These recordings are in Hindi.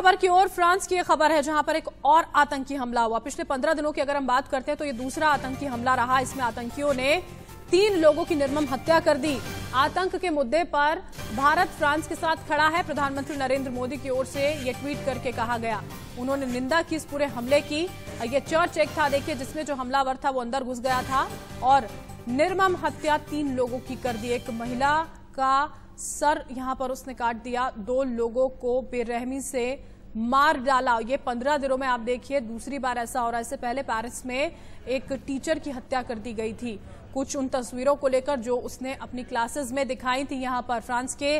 खबर की ओर फ्रांस की खबर है जहां पर एक और आतंकी हमला हुआ पिछले पंद्रह दिनों की अगर हम बात करते हैं तो ये दूसरा आतंकी हमला रहा इसमें आतंकियों ने तीन लोगों की निर्मम हत्या कर दी आतंक के मुद्दे पर भारत फ्रांस के साथ खड़ा है प्रधानमंत्री नरेंद्र मोदी की ओर से ये ट्वीट करके कहा गया उन्होंने निंदा की इस पूरे हमले की ये चर्च एक था देखिए जिसमें जो हमलावर था वो अंदर घुस गया था और निर्मम हत्या तीन लोगों की कर दी एक महिला का सर यहां पर उसने काट दिया दो लोगों को बेरहमी से मार डाला ये पंद्रह दिनों में आप देखिए दूसरी बार ऐसा हो रहा है इससे पहले पेरिस में एक टीचर की हत्या कर दी गई थी कुछ उन तस्वीरों को लेकर जो उसने अपनी क्लासेस में दिखाई थी यहाँ पर फ्रांस के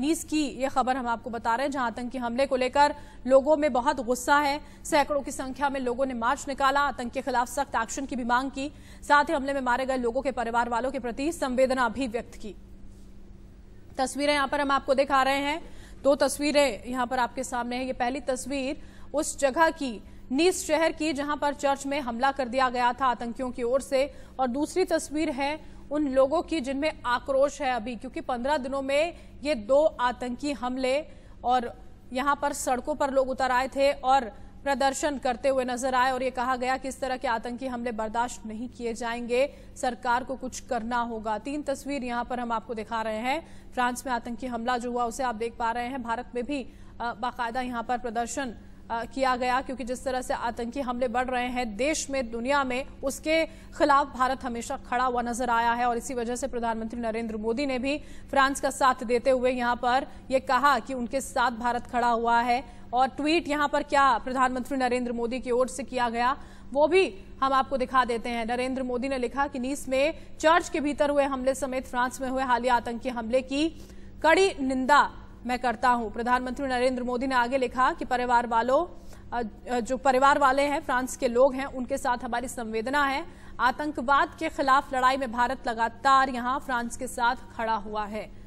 नीस की ये खबर हम आपको बता रहे हैं जहां आतंकी हमले को लेकर लोगों में बहुत गुस्सा है सैकड़ों की संख्या में लोगों ने मार्च निकाला आतंक के खिलाफ सख्त एक्शन की भी मांग की साथ ही हमले में मारे गए लोगों के परिवार वालों के प्रति संवेदना भी व्यक्त की तस्वीरें यहाँ पर हम आपको दिखा रहे हैं दो तस्वीरें यहाँ पर आपके सामने है ये पहली तस्वीर उस जगह की नीस शहर की जहां पर चर्च में हमला कर दिया गया था आतंकियों की ओर से और दूसरी तस्वीर है उन लोगों की जिनमें आक्रोश है अभी क्योंकि पंद्रह दिनों में ये दो आतंकी हमले और यहां पर सड़कों पर लोग उतर आए थे और प्रदर्शन करते हुए नजर आए और ये कहा गया कि इस तरह के आतंकी हमले बर्दाश्त नहीं किए जाएंगे सरकार को कुछ करना होगा तीन तस्वीर यहाँ पर हम आपको दिखा रहे हैं फ्रांस में आतंकी हमला जो हुआ उसे आप देख पा रहे हैं भारत में भी बाकायदा यहाँ पर प्रदर्शन किया गया क्योंकि जिस तरह से आतंकी हमले बढ़ रहे हैं देश में दुनिया में उसके खिलाफ भारत हमेशा खड़ा हुआ नजर आया है और इसी वजह से प्रधानमंत्री नरेंद्र मोदी ने भी फ्रांस का साथ देते हुए यहां पर यह कहा कि उनके साथ भारत खड़ा हुआ है और ट्वीट यहां पर क्या प्रधानमंत्री नरेंद्र मोदी की ओर से किया गया वो भी हम आपको दिखा देते हैं नरेंद्र मोदी ने लिखा कि नीस में चर्च के भीतर हुए हमले समेत फ्रांस में हुए हालिया आतंकी हमले की कड़ी निंदा मैं करता हूं प्रधानमंत्री नरेंद्र मोदी ने आगे लिखा कि परिवार वालों जो परिवार वाले हैं फ्रांस के लोग हैं उनके साथ हमारी संवेदना है आतंकवाद के खिलाफ लड़ाई में भारत लगातार यहां फ्रांस के साथ खड़ा हुआ है